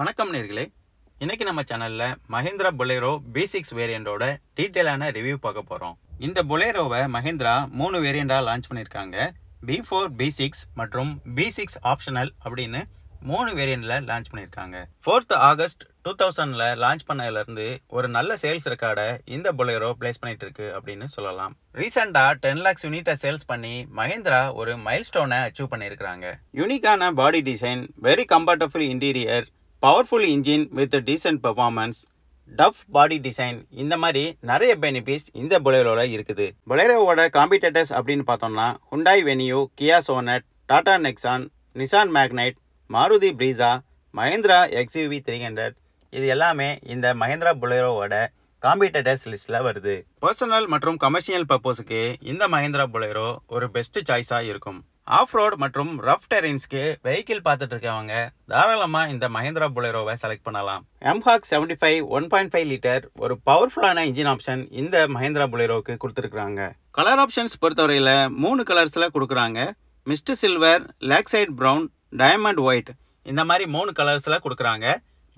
வணக்கம் நேர்களே இன்றைக்கி நம்ம சேனலில் மஹேந்திரா புலேரோ பேசிக்ஸ் வேரியண்டோட டீட்டெயிலான ரிவ்யூ பார்க்க போகிறோம் இந்த புலேரோவை மஹேந்திரா மூணு வேரியண்ட்டாக லான்ச் பண்ணியிருக்காங்க பி ஃபோர் பி சிக்ஸ் மற்றும் பி சிக்ஸ் ஆப்ஷனல் அப்படின்னு மூணு வேரியண்ட்டில் லான்ச் பண்ணியிருக்காங்க ஃபோர்த் ஆகஸ்ட் டூ தௌசண்டில் லான்ச் பண்ணதுலேருந்து ஒரு நல்ல சேல்ஸ் ரெக்கார்டை இந்த புலேரோ பிளேஸ் பண்ணிட்டு இருக்கு அப்படின்னு சொல்லலாம் ரீசெண்டாக டென் லேக்ஸ் யூனிட்டை சேல்ஸ் பண்ணி மஹேந்திரா ஒரு மைல்ஸ்டோனை அச்சீவ் பண்ணியிருக்கிறாங்க யூனிக்கான body design very comfortable interior powerful engine with decent performance tough body design இந்த மாதிரி நிறைய பெனிஃபிட்ஸ் இந்த பொலேரோவில் இருக்குது பொலேரோவோட காம்பிடேட்டர்ஸ் அப்படின்னு பார்த்தோம்னா Hyundai Venue Kia Sonet Tata Nexon Nissan Magnite Maruti Brezza Mahindra XUV three hundred இது எல்லாமே இந்த மஹேந்திரா புலேரோவோட காம்பிடேட்டர்ஸ் லிஸ்ட்டில் வருது பர்சனல் மற்றும் கமர்ஷியல் பர்பஸுக்கு இந்த மஹேந்திரா புலேரோ ஒரு பெஸ்ட் சாய்ஸாக இருக்கும் ஆஃப்ரோட் மற்றும் ரஃப் டெரின்ஸ்க்கு வெஹிக்கிள் பார்த்துட்டு இருக்கவங்க தாராளமாக இந்த மஹேந்திரா புலேரோவை செலக்ட் பண்ணலாம் mHawk seventy five one point five litre ஒரு பவர்ஃபுல்லான இன்ஜின் ஆப்ஷன் இந்த மஹேந்திரா புலேரோவுக்கு கொடுத்துருக்குறாங்க கலர் ஆப்ஷன்ஸ் பொறுத்தவரையில் மூணு கலர்ஸில் கொடுக்குறாங்க mist silver lakeside brown diamond white இந்த மாதிரி மூணு கலர்ஸில் கொடுக்குறாங்க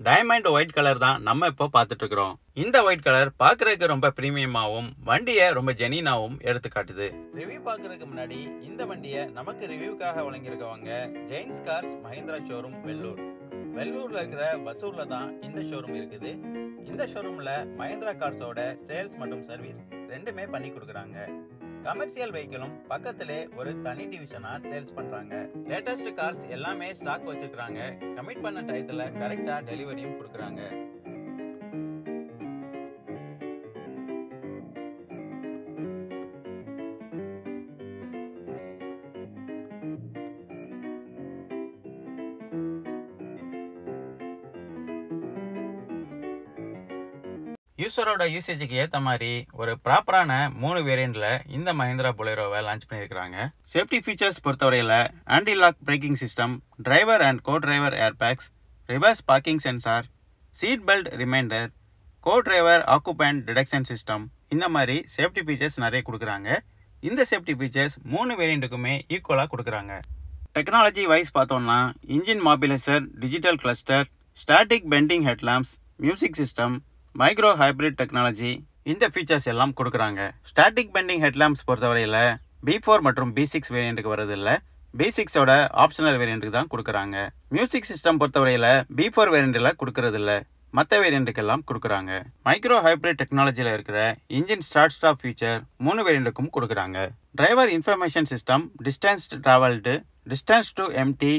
டைமண்ட் ஒயிட் கலர் தான் நம்ம இப்போ இருக்கிறோம் இந்த ஒயிட் கலர் பார்க்கறதுக்கு ரொம்ப ப்ரீமியமாகவும் வண்டியை ரொம்ப ஜெனினாவும் எடுத்து காட்டுது ரிவ்யூ பார்க்கறதுக்கு முன்னாடி இந்த வண்டியை நமக்கு ரிவ்யூக்காக வழங்கியிருக்கவங்க ஜெயின்ஸ் கார்ஸ் மஹிந்திரா ஷோரூம் வெள்ளூர் வெள்ளூரில் இருக்கிற வசூரில் தான் இந்த ஷோரூம் இருக்குது இந்த ஷோரூமில் மஹிந்திரா கார்ஸோட சேல்ஸ் மற்றும் சர்வீஸ் ரெண்டுமே பண்ணி கொடுக்குறாங்க கமர்ஷியல் வெஹிக்கிளும் பக்கத்திலே ஒரு தனி டிவிஷனா சேல்ஸ் பண்றாங்க லேட்டஸ்ட் கார்ஸ் எல்லாமே ஸ்டாக் வச்சிருக்காங்க கமிட் பண்ண டயத்துல கரெக்டா டெலிவரியும் கொடுக்குறாங்க யூஸரோட யூசேஜுக்கு ஏற்ற மாதிரி ஒரு ப்ராப்பரான மூணு வேரியண்ட்டில் இந்த மஹிந்திரா பொலேரோவை லான்ச் பண்ணியிருக்கிறாங்க சேஃப்டி ஃபீச்சர்ஸ் பொறுத்தவரையில் anti lock braking system driver and co driver airbags reverse parking sensor seat belt reminder co driver occupant detection system இந்த மாதிரி சேஃப்டி ஃபீச்சர்ஸ் நிறைய கொடுக்குறாங்க இந்த சேஃப்டி ஃபீச்சர்ஸ் மூணு வேரியண்ட்டுக்குமே ஈக்குவலாக கொடுக்குறாங்க டெக்னாலஜி வைஸ் பார்த்தோம்னா engine மாபிலைசர் digital cluster static bending headlamps music system micro hybrid technology இந்த ஃபீச்சர்ஸ் எல்லாம் கொடுக்குறாங்க ஸ்டாட்டிக் பெண்டிங் ஹெட்லாம்ப்ஸ் பொறுத்தவரையில் பி ஃபோர் மற்றும் பி சிக்ஸ் வேரியண்ட்டுக்கு வரதில்லை பி சிக்ஸோட ஆப்ஷனல் வேரியண்ட்டுக்கு தான் கொடுக்குறாங்க மியூசிக் சிஸ்டம் பொறுத்தவரையில் பி ஃபோர் வேரியண்ட்டில் கொடுக்குறதில்ல மற்ற வேரியண்ட்டுக்கெல்லாம் கொடுக்குறாங்க மைக்ரோ ஹைப்ரிட் டெக்னாலஜியில் இருக்கிற இன்ஜின் ஸ்டார்ட் ஸ்டாப் ஃபீச்சர் மூணு வேரியண்ட்டுக்கும் கொடுக்குறாங்க driver information system distance travelled distance to empty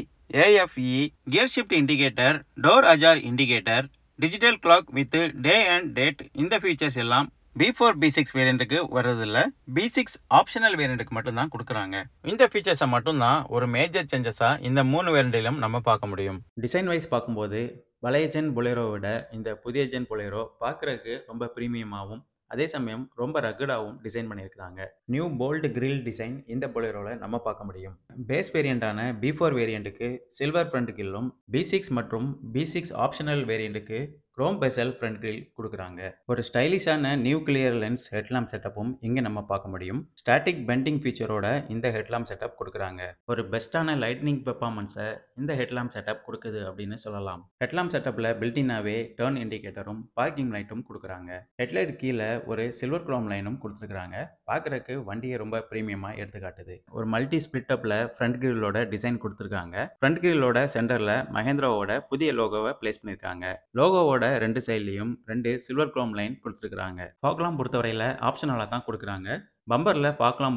AFE gear shift indicator door ajar indicator digital clock with day and date இந்த ஃபீச்சர்ஸ் எல்லாம் பி ஃபோர் பி சிக்ஸ் வேரியண்ட்டுக்கு வர்றதில்ல B six optional வேரியண்ட்டுக்கு மட்டும்தான் கொடுக்குறாங்க இந்த ஃபீச்சர்ஸை மட்டும்தான் ஒரு மேஜர் சேஞ்சஸாக இந்த மூணு வேரண்டிலும் நம்ம பார்க்க முடியும் டிசைன் வைஸ் பார்க்கும்போது வளைய ஜென் பொலேரோவை விட இந்த புதிய ஜென் புலேரோ பார்க்குறதுக்கு ரொம்ப ப்ரீமியமாகவும் அதே சமயம் ரொம்ப ரகுடாகவும் டிசைன் பண்ணியிருக்கிறாங்க நியூ போல்டு கிரில் டிசைன் இந்த பொலிரோவில் நம்ம பார்க்க முடியும் பேஸ் வேரியண்டான பி ஃபோர் வேரியண்ட்டுக்கு சில்வர் ஃப்ரண்ட் கில்லும் பி சிக்ஸ் மற்றும் பி சிக்ஸ் ஆப்ஷனல் வேரியண்ட்டுக்கு ரோம் பெசல் செல் கிரில் கொடுக்குறாங்க ஒரு ஸ்டைலிஷான நியூ கிளியர் லென்ஸ் ஹெட்லாம் செட்டப்பும் இங்கே நம்ம பார்க்க முடியும் ஸ்டாட்டிக் பெண்டிங் ஃபீச்சரோட இந்த ஹெட்லாம் செட்டப் கொடுக்குறாங்க ஒரு பெஸ்ட்டான லைட்னிங் பெர்ஃபார்மன்ஸை இந்த ஹெட்லாம் செட்டப் கொடுக்குது அப்படின்னு சொல்லலாம் ஹெட்லாம் செட்டப்பில் பில்டினாவே டேர்ன் இண்டிகேட்டரும் பார்க்கிங் லைட்டும் கொடுக்குறாங்க ஹெட்லைட் கீழே ஒரு சில்வர் குளோம் லைனும் கொடுத்துருக்குறாங்க பார்க்குறதுக்கு வண்டியை ரொம்ப ப்ரீமியமாக எடுத்துக்காட்டுது ஒரு மல்டி ஸ்பிளிட்டப்பில் ஃப்ரண்ட் கிரிலோட டிசைன் கொடுத்துருக்காங்க ஃப்ரண்ட் கிரிலோட சென்டரில் மஹேந்திராவோட புதிய லோகோவை பிளேஸ் பண்ணியிருக்காங்க லோகோவோட ரெண்டு சைட்லேயும் ரெண்டு சில்வர் குரோம் லைன் கொடுத்துருக்குறாங்க ஃபாக்லாம் பொறுத்தவரையில் ஆப்ஷனலாக தான் கொடுக்குறாங்க பம்பரில்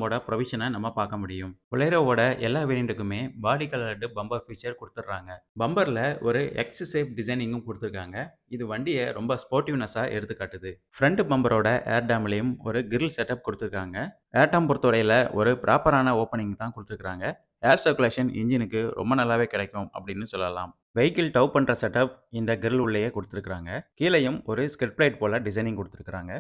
போட ப்ரொவிஷனை நம்ம பார்க்க முடியும் ஒலேரோவோட எல்லா வேரியண்ட்டுக்குமே பாடி கலர்டு பம்பர் ஃபீச்சர் கொடுத்துட்றாங்க பம்பரில் ஒரு எக்ஸ் ஷேப் டிசைனிங்கும் கொடுத்துருக்காங்க இது வண்டியை ரொம்ப ஸ்போர்ட்டிவ்னஸாக எடுத்து காட்டுது ஃப்ரண்ட் பம்பரோட ஏர் டேம்லேயும் ஒரு கிரில் செட்டப் கொடுத்துருக்காங்க ஏர் டேம் பொறுத்தவரையில் ஒரு ப்ராப்பரான ஓப்பனிங் தான் கொடுத்துருக்காங்க ஏர் சர்க்குலேஷன் இன்ஜினுக்கு ரொம்ப நல்லாவே கிடைக்கும் அப்படின்னு சொல்லலாம் வெஹிக்கிள் டவ் பண்ணுற செட்டப் இந்த கிரில் உள்ளேயே கொடுத்துருக்காங்க கீழேயும் ஒரு ஸ்கெட் லைட் போல் டிசைனிங் கொடுத்துருக்காங்க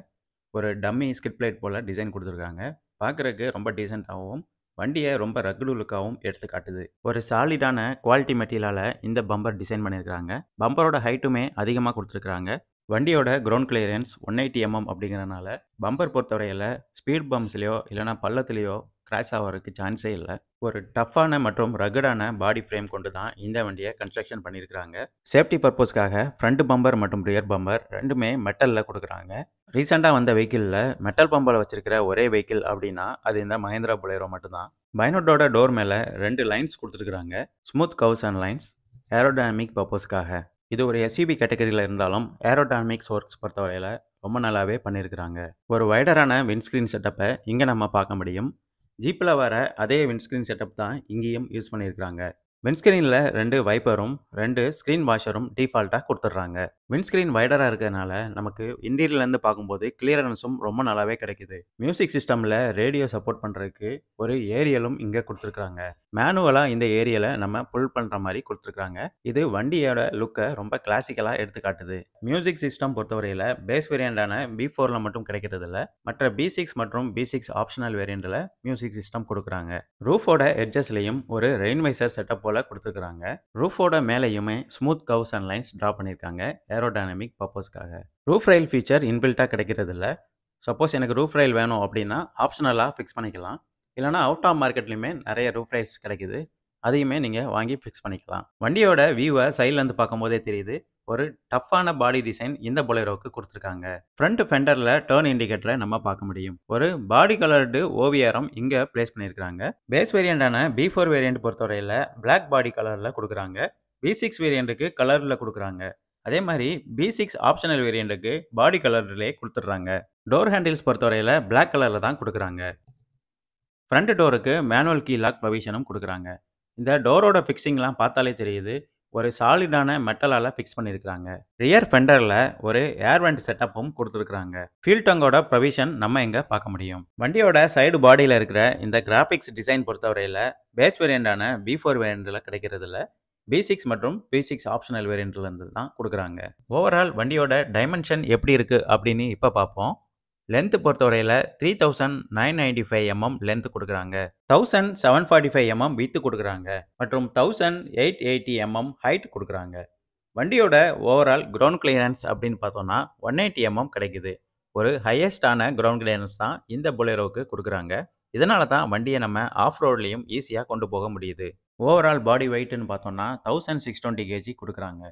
ஒரு டம்மி ஸ்கிட் பிளேட் போல் டிசைன் கொடுத்துருக்காங்க பார்க்குறதுக்கு ரொம்ப டீசெண்டாகவும் வண்டியை ரொம்ப ரகுடு லுக்காகவும் எடுத்து காட்டுது ஒரு சாலிடான குவாலிட்டி மெட்டீரியலால் இந்த பம்பர் டிசைன் பண்ணியிருக்காங்க பம்பரோட ஹைட்டுமே அதிகமாக கொடுத்துருக்குறாங்க வண்டியோட ground clearance one eighty MM அப்படிங்கிறனால பம்பர் பொறுத்தவரையில் ஸ்பீட் பம்ப்ஸ்லையோ இல்லைனா பள்ளத்துலேயோ கிராஷ் ஆகிறதுக்கு சான்ஸே இல்லை ஒரு டஃப்பான மற்றும் ரகடான பாடி ஃப்ரேம் கொண்டு தான் இந்த வண்டியை கன்ஸ்ட்ரக்ஷன் பண்ணியிருக்கிறாங்க சேஃப்டி பர்பஸ்க்காக ஃப்ரண்ட் பம்பர் மற்றும் ரியர் பம்பர் ரெண்டுமே மெட்டலில் கொடுக்குறாங்க ரீசெண்டாக வந்த வெஹிக்கிளில் மெட்டல் பம்பரில் வச்சிருக்கிற ஒரே வெஹிக்கிள் அப்படின்னா அது இந்த மஹேந்திரா புலேரோ மட்டும்தான் பைனோட்டோட டோர் மேலே ரெண்டு லைன்ஸ் கொடுத்துருக்குறாங்க smooth curves and lines aerodynamic பர்பஸ்க்காக இது ஒரு எஸ்இபி கேட்டகரியில் இருந்தாலும் ஏரோடைனமிக்ஸ் ஒர்க்ஸ் பொறுத்தவரையில் ரொம்ப நல்லாவே பண்ணியிருக்கிறாங்க ஒரு வைடரான விண்ட்ஸ்க்ரீன் செட்டப்பை இங்கே நம்ம பார்க்க முடியும் ஜீப்பில் வர அதே விண்ட்ஸ்க்ரீன் செட்டப் தான் இங்கேயும் யூஸ் பண்ணியிருக்கிறாங்க விண்ட்ஸ்க்ரீனில் ரெண்டு வைப்பரும் ரெண்டு ஸ்க்ரீன் வாஷரும் டிஃபால்ட்டாக கொடுத்துட்றாங்க விண்ட்ஸ்க்ரீன் வைடராக இருக்கிறதுனால நமக்கு இன்டீரியர்லேருந்து பார்க்கும்போது கிளியரன்ஸும் ரொம்ப நல்லாவே கிடைக்குது மியூசிக் சிஸ்டமில் ரேடியோ சப்போர்ட் பண்ணுறதுக்கு ஒரு ஏரியலும் இங்கே கொடுத்துருக்குறாங்க மேனுவலாக இந்த ஏரியலை நம்ம புல் பண்ணுற மாதிரி கொடுத்துருக்குறாங்க இது வண்டியோட லுக்கை ரொம்ப கிளாசிக்கலாக எடுத்துக்காட்டுது மியூசிக் சிஸ்டம் பொறுத்தவரையில் பேஸ் வேரியண்டான பி ஃபோரில் மட்டும் கிடைக்கிறது இல்லை மற்ற பி சிக்ஸ் மற்றும் பி சிக்ஸ் ஆப்ஷனல் வேரியண்டில் மியூசிக் சிஸ்டம் கொடுக்குறாங்க ரூஃபோட எட்ஜஸ்லையும் ஒரு ரெயின்வைசர் செட்டப் போல் கொடுத்துருக்குறாங்க ரூஃபோட மேலேயுமே smooth curves and lines draw பண்ணியிருக்காங்க ஏரோடைனமிக் பர்பஸ்க்காக ரூஃப் ரயில் ஃபீச்சர் இன்பில்ட்டாக கிடைக்கிறது இல்லை சப்போஸ் எனக்கு ரூஃப் ரயில் வேணும் அப்படின்னா ஆப்ஷனலாக ஃபிக்ஸ் பண்ணிக்கலாம் இல்லைனா அவுட் ஆஃப் மார்க்கெட்லையுமே நிறைய ரூஃப் ரைல்ஸ் கிடைக்குது அதையுமே நீங்கள் வாங்கி ஃபிக்ஸ் பண்ணிக்கலாம் வண்டியோட வியூவை சைட்லேருந்து பார்க்கும்போதே தெரியுது ஒரு டஃப்பான பாடி டிசைன் இந்த பொலேரோவுக்கு கொடுத்துருக்காங்க ஃப்ரண்ட் ஃபெண்டரில் டேர்ன் இண்டிகேட்டரை நம்ம பார்க்க முடியும் ஒரு பாடி கலர்டு ஓவியாரம் இங்கே பிளேஸ் பண்ணியிருக்காங்க பேஸ் வேரியண்டான பி ஃபோர் வேரியண்ட் பொறுத்தவரையில் பிளாக் பாடி கலரில் கொடுக்குறாங்க வி சிக்ஸ் வேரியண்ட்டுக்கு கலரில் கொடுக்குறாங்க அதே மாதிரி பி சிக்ஸ் ஆப்ஷனல் வேரியண்ட்டுக்கு பாடி கலர்லேயே கொடுத்துட்றாங்க டோர் ஹேண்டில்ஸ் பொறுத்தவரையில் பிளாக் கலரில் தான் கொடுக்குறாங்க ஃப்ரண்ட் டோருக்கு மேனுவல் கீ லாக் ப்ரொவிஷனும் கொடுக்குறாங்க இந்த டோரோட ஃபிக்ஸிங்லாம் பார்த்தாலே தெரியுது ஒரு சாலிடான மெட்டலால் ஃபிக்ஸ் பண்ணியிருக்கிறாங்க ரியர் ஃபெண்டரில் ஒரு ஏர் வெண்ட் செட்டப்பும் கொடுத்துருக்குறாங்க ஃபீல் டங்கோட ப்ரொவிஷன் நம்ம எங்கே பார்க்க முடியும் வண்டியோட சைடு பாடியில் இருக்கிற இந்த கிராஃபிக்ஸ் டிசைன் பொறுத்தவரையில் பேஸ் வேரியண்டான பி ஃபோர் வேரியண்டில் கிடைக்கிறதுல பேசிக்ஸ் மற்றும் பேசிக்ஸ் ஆப்ஷனல் வேரியண்ட்லேருந்து தான் கொடுக்குறாங்க ஓவரால் வண்டியோட டைமென்ஷன் எப்படி இருக்குது அப்படின்னு இப்போ பார்ப்போம் லென்த்து பொறுத்தவரையில் three thousand nine ninety five MM length கொடுக்குறாங்க thousand seven forty five MM width கொடுக்குறாங்க மற்றும் thousand eight eighty MM height கொடுக்குறாங்க வண்டியோட ஓவரால் கிரவுண்ட் கிளியரன்ஸ் அப்படின்னு பார்த்தோம்னா ஒன் எயிட்டி எம்எம் கிடைக்குது ஒரு ஹையஸ்டான கிரவுண்ட் கிளியரன்ஸ் தான் இந்த புலேரோவுக்கு கொடுக்குறாங்க இதனால தான் வண்டியை நம்ம ஆஃப் ரோட்லேயும் ஈஸியாக கொண்டு போக முடியுது ஓவரால் பாடி வெயிட்னு பார்த்தோன்னா தௌசண்ட் சிக்ஸ் டுவெண்ட்டி கேஜி கொடுக்குறாங்க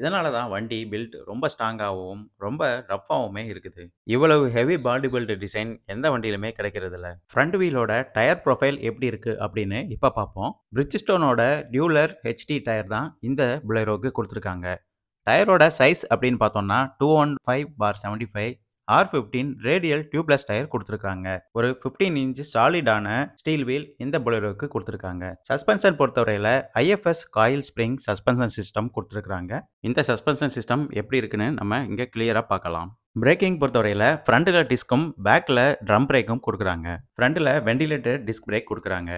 இதனால தான் வண்டி பில்ட் ரொம்ப ஸ்ட்ராங்காகவும் ரொம்ப ரஃப்பாகவுமே இருக்குது இவ்வளவு ஹெவி பாடி பில்ட் டிசைன் எந்த வண்டியிலுமே கிடைக்கிறது இல்லை ஃப்ரண்ட் வீலோட டயர் ப்ரொஃபைல் எப்படி இருக்குது அப்படின்னு இப்போ பார்ப்போம் பிரிட்ஜ் ஸ்டோனோட டியூலர் ஹெச்டி டயர் தான் இந்த புலரோக்கு கொடுத்துருக்காங்க டயரோட சைஸ் அப்படின்னு பார்த்தோம்னா two one five bar seventy five R fifteen radial tubeless tyre கொடுத்துருக்காங்க ஒரு ஃபிஃப்டீன் இன்ச் சாலிடான ஸ்டீல் வீல் இந்த பொலரோக்கு கொடுத்துருக்காங்க சஸ்பென்ஷன் பொறுத்தவரையில் IFS coil spring suspension system கொடுத்துருக்காங்க இந்த சஸ்பென்ஷன் சிஸ்டம் எப்படி இருக்குன்னு நம்ம இங்கே கிளியராக பார்க்கலாம் பிரேக்கிங் பொறுத்தவரையில் ஃப்ரண்ட்டில் டிஸ்க்கும் பேக்கில் ட்ரம் பிரேக்கும் கொடுக்குறாங்க ஃப்ரண்ட்டில் வெண்டிலேட்டர் டிஸ்க் பிரேக் கொடுக்குறாங்க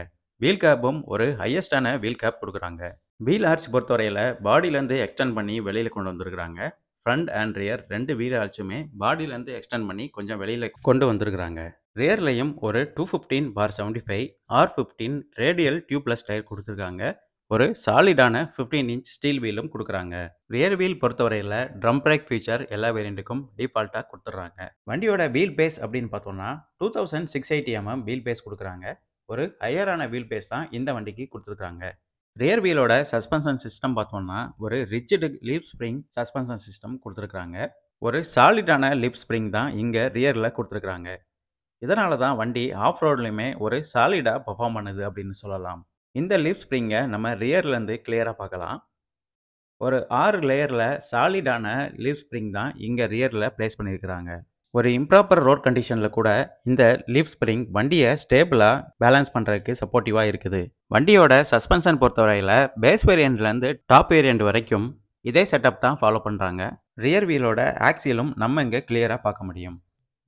வீல் கேப்பும் ஒரு ஹையஸ்டான வீல் கேப் கொடுக்குறாங்க வீல் ஆர்ச் பொறுத்தவரையில் பாடியிலேருந்து எக்ஸ்டெண்ட் பண்ணி வெளியில் கொண்டு வந்திருக்கிறாங்க ஃப்ரண்ட் அண்ட் ரியர் ரெண்டு வீலாச்சுமே பாடியிலேருந்து எக்ஸ்டெண்ட் பண்ணி கொஞ்சம் வெளியில் கொண்டு வந்திருக்கிறாங்க ரியர்லையும் ஒரு two fifteen bar seventy five R fifteen radial tubeless tyre கொடுத்துருக்காங்க ஒரு சாலிடான ஃபிஃப்டீன் இன்ச் ஸ்டீல் வீலும் கொடுக்குறாங்க ரியர் வீல் பொறுத்தவரையில் ட்ரம் பிரேக் ஃபீச்சர் எல்லா வேரியண்ட்டுக்கும் டிஃபால்ட்டாக கொடுத்துட்றாங்க வண்டியோட வீல் பேஸ் அப்படின்னு பார்த்தோம்னா two thousand six eighty MM wheel base கொடுக்குறாங்க ஒரு ஹையரான வீல் பேஸ் தான் இந்த வண்டிக்கு கொடுத்துருக்காங்க ரியர் வீலோட சஸ்பென்ஷன் சிஸ்டம் பார்த்தோம்னா ஒரு rigid leaf spring suspension system கொடுத்துருக்குறாங்க ஒரு சாலிடான லிப் ஸ்ப்ரிங் தான் இங்கே ரியரில் கொடுத்துருக்குறாங்க இதனால தான் வண்டி ஆஃப் ரோட்லையுமே ஒரு சாலிடாக பர்ஃபார்ம் பண்ணுது அப்படின்னு சொல்லலாம் இந்த லிப் ஸ்ப்ரிங்கை நம்ம ரியர்லேருந்து கிளியராக பார்க்கலாம் ஒரு ஆறு லேயரில் சாலிடான லிப் ஸ்ப்ரிங் தான் இங்கே ரியரில் ப்ளேஸ் பண்ணியிருக்கிறாங்க ஒரு இம்ப்ராப்பர் ரோட் கண்டிஷனில் கூட இந்த லீஃப் ஸ்ப்ரிங் வண்டியை ஸ்டேபிளாக பேலன்ஸ் பண்ணுறதுக்கு சப்போர்ட்டிவாக இருக்குது வண்டியோட சஸ்பென்ஷன் பொறுத்தவரையில் பேஸ் வேரியண்ட்லேருந்து டாப் வேரியண்ட் வரைக்கும் இதே செட்டப் தான் ஃபாலோ பண்ணுறாங்க ரியர் வீலோட ஆக்சியலும் நம்ம இங்கே கிளியராக பார்க்க முடியும்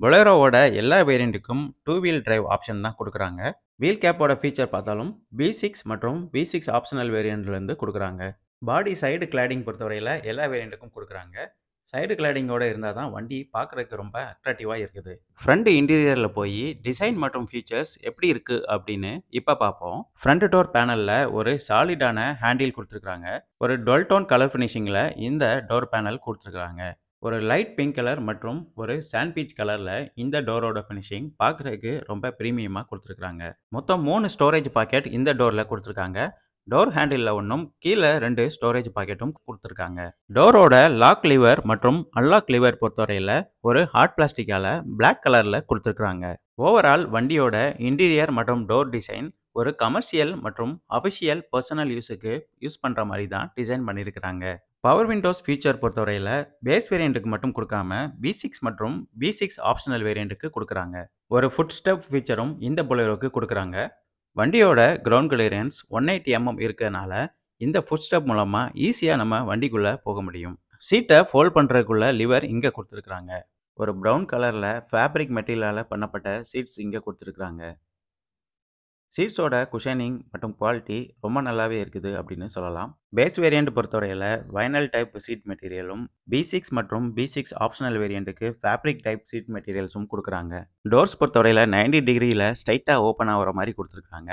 பொலேரோவோட எல்லா வேரியண்ட்டுக்கும் டூ வீல் டிரைவ் ஆப்ஷன் தான் கொடுக்குறாங்க வீல் கேப்போட ஃபீச்சர் பார்த்தாலும் வி சிக்ஸ் மற்றும் வி சிக்ஸ் ஆப்ஷனல் வேரியண்ட்லேருந்து கொடுக்குறாங்க பாடி சைடு கிளாடிங் பொறுத்தவரையில் எல்லா வேரியண்ட்டுக்கும் கொடுக்குறாங்க சைடு கிளாடிங்கோடு இருந்தால் தான் வண்டி பார்க்குறதுக்கு ரொம்ப அட்ராக்டிவாக இருக்குது ஃப்ரண்ட் இன்டீரியரில் போய் டிசைன் மற்றும் ஃபீச்சர்ஸ் எப்படி இருக்குது அப்படின்னு இப்போ பார்ப்போம் ஃப்ரண்ட் டோர் பேனலில் ஒரு சாலிடான ஹேண்டில் கொடுத்துருக்குறாங்க ஒரு டுவெல் டோன் கலர் ஃபினிஷிங்கில் இந்த டோர் பேனல் கொடுத்துருக்குறாங்க ஒரு லைட் பிங்க் கலர் மற்றும் ஒரு சாண்ட் பீச் கலரில் இந்த டோரோட ஃபினிஷிங் பார்க்குறதுக்கு ரொம்ப ப்ரீமியமாக கொடுத்துருக்குறாங்க மொத்தம் மூணு ஸ்டோரேஜ் பாக்கெட் இந்த டோரில் கொடுத்துருக்காங்க டோர் ஹேண்டிலில் ஒன்றும் கீழே ரெண்டு ஸ்டோரேஜ் பாக்கெட்டும் கொடுத்துருக்காங்க டோரோட லாக் லிவர் மற்றும் அன்லாக் லிவர் பொறுத்தவரையில் ஒரு ஹார்ட் பிளாஸ்டிக்கால் பிளாக் கலரில் கொடுத்துருக்குறாங்க ஓவரால் வண்டியோட இன்டீரியர் மற்றும் டோர் டிசைன் ஒரு கமர்ஷியல் மற்றும் அஃபிஷியல் பர்சனல் யூஸுக்கு யூஸ் பண்ணுற மாதிரி தான் டிசைன் பண்ணியிருக்கிறாங்க பவர் விண்டோஸ் ஃபீச்சர் பொறுத்தவரையில் பேஸ் வேரியண்ட்டுக்கு மட்டும் கொடுக்காம பி சிக்ஸ் மற்றும் பி சிக்ஸ் ஆப்ஷனல் வேரியண்ட்டுக்கு கொடுக்குறாங்க ஒரு ஃபுட் ஸ்டெப் ஃபீச்சரும் இந்த பொலரோக்கு கொடுக்குறாங்க வண்டியோட ground clearance one eighty MM இருக்கிறதுனால இந்த ஃபுட் ஸ்டெப் மூலமாக ஈஸியாக நம்ம வண்டிக்குள்ளே போக முடியும் சீட்டை ஃபோல்ட் பண்ணுறதுக்குள்ளே லிவர் இங்கே கொடுத்துருக்குறாங்க ஒரு ப்ரௌன் கலரில் ஃபேப்ரிக் மெட்டீரியலால் பண்ணப்பட்ட சீட்ஸ் இங்கே கொடுத்துருக்குறாங்க சீட்ஸோட குஷனிங் மற்றும் குவாலிட்டி ரொம்ப நல்லாவே இருக்குது அப்படின்னு சொல்லலாம் பேஸ் வேரியண்ட் பொறுத்தவரையில் வைனல் டைப் சீட் மெட்டீரியலும் பி சிக்ஸ் மற்றும் பி சிக்ஸ் ஆப்ஷனல் வேரியண்ட்டுக்கு ஃபேப்ரிக் டைப் சீட் மெட்டீரியல்ஸும் கொடுக்குறாங்க டோர்ஸ் பொறுத்தவரையில் நைன்டி டிகிரியில் ஸ்ட்ரைட்டாக ஓப்பன் ஆகிற மாதிரி கொடுத்துருக்காங்க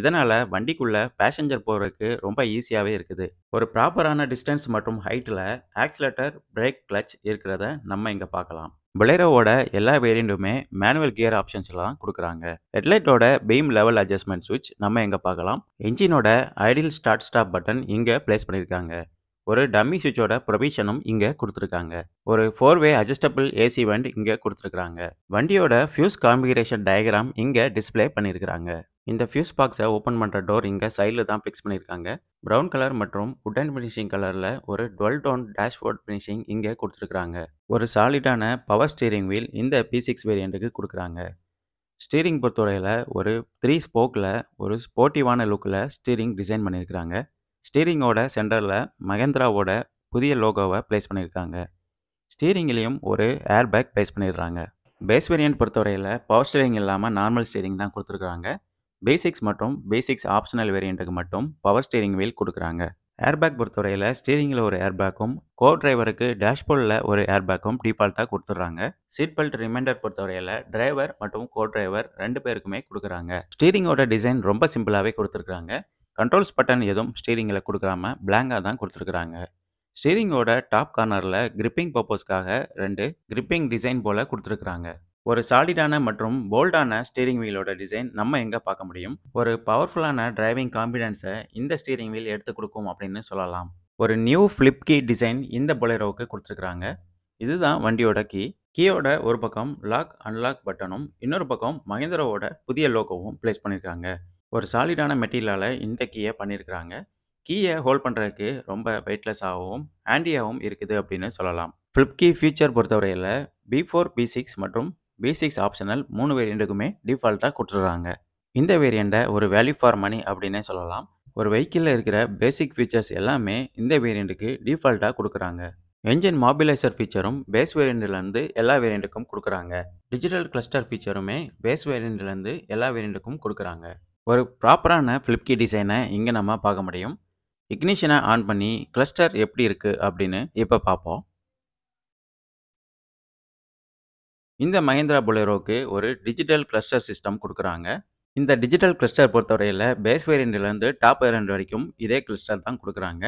இதனால் வண்டிக்குள்ளே பேசஞ்சர் போகிறதுக்கு ரொம்ப ஈஸியாகவே இருக்குது ஒரு ப்ராப்பரான டிஸ்டன்ஸ் மற்றும் ஹைட்டில் ஆக்சிலேட்டர் பிரேக் கிளச் இருக்கிறத நம்ம இங்கே பார்க்கலாம் பிளேரோவோட எல்லா வேரியண்ட்டுமே மேனுவல் கியர் எல்லாம் கொடுக்குறாங்க ஹெட்லைட்டோட பீம் லெவல் அட்ஜஸ்ட்மெண்ட் சுவிச் நம்ம எங்கே பார்க்கலாம் என்ஜினோட ஐடியல் ஸ்டார்ட் ஸ்டாப் பட்டன் இங்கே பிளேஸ் பண்ணியிருக்காங்க ஒரு டம்மி சுவிட்சோட ப்ரொவிஷனும் இங்கே கொடுத்துருக்காங்க ஒரு four way adjustable AC vent இங்கே கொடுத்துருக்குறாங்க வண்டியோட ஃபியூஸ் காம்பிகரேஷன் டயக்ராம் இங்கே டிஸ்பிளே பண்ணியிருக்கிறாங்க இந்த ஃபியூஸ் பாக்ஸை ஓப்பன் பண்ணுற டோர் இங்கே சைடில் தான் ஃபிக்ஸ் பண்ணியிருக்காங்க ப்ரௌன் கலர் மற்றும் உட்டன் ஃபினிஷிங் கலரில் ஒரு டுவெல் டோன் டேஷ்போர்ட் ஃபினிஷிங் இங்கே கொடுத்துருக்குறாங்க ஒரு சாலிடான பவர் ஸ்டீரிங் வீல் இந்த பி சிக்ஸ் வேரியண்ட்டுக்கு கொடுக்குறாங்க ஸ்டீரிங் பொறுத்தவரையில் ஒரு த்ரீ ஸ்போக்கில் ஒரு ஸ்போர்ட்டிவான லுக்கில் ஸ்டீரிங் டிசைன் பண்ணியிருக்கிறாங்க ஸ்டீரிங்கோட சென்டரில் மகேந்திராவோட புதிய லோகோவை ப்ளேஸ் பண்ணியிருக்காங்க ஸ்டீரிங்லேயும் ஒரு ஏர் பேக் ப்ளேஸ் பண்ணிடுறாங்க பேஸ் வேரியன்ட் பொறுத்தவரையில் பவர் ஸ்டீரிங் இல்லாமல் நார்மல் ஸ்டீரிங் தான் கொடுத்துருக்குறாங்க பேசிக்ஸ் மற்றும் பேசிக்ஸ் ஆப்ஷனல் வேரியண்ட்டுக்கு மட்டும் பவர் ஸ்டீரிங் வீல் கொடுக்குறாங்க ஏர்பேக் பொறுத்தவரையில் ஸ்டீரிங்கில் ஒரு ஏர்பேக்கும் கோ டிரைவருக்கு டேஷ்போர்டில் ஒரு ஏர்பேக்கும் டிஃபால்ட்டாக கொடுத்துட்றாங்க சீட் பெல்ட் ரிமைண்டர் பொறுத்தவரையில் டிரைவர் மற்றும் கோ டிரைவர் ரெண்டு பேருக்குமே கொடுக்குறாங்க ஸ்டீரிங்கோட டிசைன் ரொம்ப சிம்பிளாகவே கொடுத்துருக்குறாங்க கண்ட்ரோல்ஸ் பட்டன் எதுவும் ஸ்டீரிங்கில் கொடுக்காம பிளாங்காக தான் கொடுத்துருக்குறாங்க ஸ்டீரிங்கோட டாப் கார்னரில் கிரிப்பிங் பர்பஸ்க்காக ரெண்டு கிரிப்பிங் டிசைன் போல் கொடுத்துருக்குறாங்க ஒரு சாலிடான மற்றும் போல்டான ஸ்டீரிங் வீலோட டிசைன் நம்ம எங்கே பார்க்க முடியும் ஒரு பவர்ஃபுல்லான டிரைவிங் கான்ஃபிடென்ஸை இந்த ஸ்டீரிங் வீல் எடுத்து கொடுக்கும் அப்படின்னு சொல்லலாம் ஒரு நியூ ஃப்ளிப் கீ டிசைன் இந்த பொலேரோவுக்கு கொடுத்துருக்குறாங்க இதுதான் வண்டியோட கீ கீயோட ஒரு பக்கம் லாக் அன்லாக் பட்டனும் இன்னொரு பக்கம் மஹிந்திராவோட புதிய லோகோவும் பிளேஸ் பண்ணியிருக்காங்க ஒரு சாலிடான மெட்டீரியலால் இந்த கீயை பண்ணியிருக்கிறாங்க கீயை ஹோல்ட் பண்ணுறதுக்கு ரொம்ப வெயிட்லெஸ்ஸாகவும் ஹேண்டியாகவும் இருக்குது அப்படின்னு சொல்லலாம் ஃப்ளிப்கி ஃபியூச்சர் பொறுத்தவரையில் பி ஃபோர் பி சிக்ஸ் மற்றும் பேசிக்ஸ் ஆப்ஷனல் மூணு வேரியண்ட்டுக்குமே டிஃபால்ட்டாக கொடுத்துட்றாங்க இந்த வேரியண்ட்டை ஒரு வேல்யூ ஃபார் மணி அப்படின்னே சொல்லலாம் ஒரு வெஹிக்கிளில் இருக்கிற பேசிக் ஃபீச்சர்ஸ் எல்லாமே இந்த வேரியண்ட்டுக்கு டிஃபால்ட்டாக கொடுக்குறாங்க என்ஜின் மாபிலைசர் ஃபீச்சரும் பேஸ் வேரியண்ட்லேருந்து எல்லா வேரியண்ட்டுக்கும் கொடுக்குறாங்க டிஜிட்டல் கிளஸ்டர் ஃபீச்சருமே பேஸ் வேரியண்ட்லேருந்து எல்லா வேரியண்ட்டுக்கும் கொடுக்குறாங்க ஒரு ப்ராப்பரான ஃப்ளிப்கி டிசைனை இங்கே நம்ம பார்க்க முடியும் இக்னிஷனை ஆன் பண்ணி கிளஸ்டர் எப்படி இருக்குது அப்படின்னு இப்போ பார்ப்போம் இந்த மஹிந்திரா புலேரோவுக்கு ஒரு டிஜிட்டல் கிளஸ்டர் சிஸ்டம் கொடுக்குறாங்க இந்த டிஜிட்டல் கிளஸ்டர் பொறுத்தவரையில் பேஸ் வேரியண்ட்லேருந்து டாப் வேரியண்ட் வரைக்கும் இதே கிளஸ்டர் தான் கொடுக்குறாங்க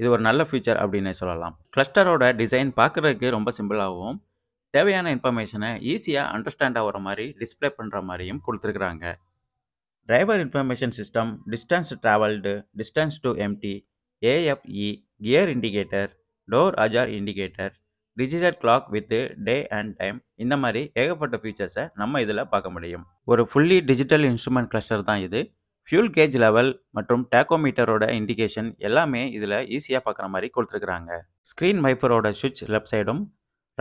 இது ஒரு நல்ல ஃபியூச்சர் அப்படின்னு சொல்லலாம் கிளஸ்டரோட டிசைன் பார்க்குறதுக்கு ரொம்ப சிம்பிளாகவும் தேவையான இன்ஃபர்மேஷனை ஈஸியாக அண்டர்ஸ்டாண்ட் ஆகிற மாதிரி டிஸ்பிளே பண்ணுற மாதிரியும் கொடுத்துருக்குறாங்க driver information system distance travelled distance to empty AFE gear indicator door ajar indicator digital clock with day and time இந்த மாதிரி ஏகப்பட்ட ஃபீச்சர்ஸை நம்ம இதில் பார்க்க முடியும் ஒரு ஃபுல்லி டிஜிட்டல் இன்ஸ்ட்ருமெண்ட் கிளஸ்டர் தான் இது ஃபியூல் கேஜ் லெவல் மற்றும் டேக்கோமீட்டரோட இண்டிகேஷன் எல்லாமே இதில் ஈஸியாக பார்க்குற மாதிரி கொடுத்துருக்குறாங்க ஸ்க்ரீன் வைப்பரோட சுவிட்ச் லெஃப்ட் சைடும்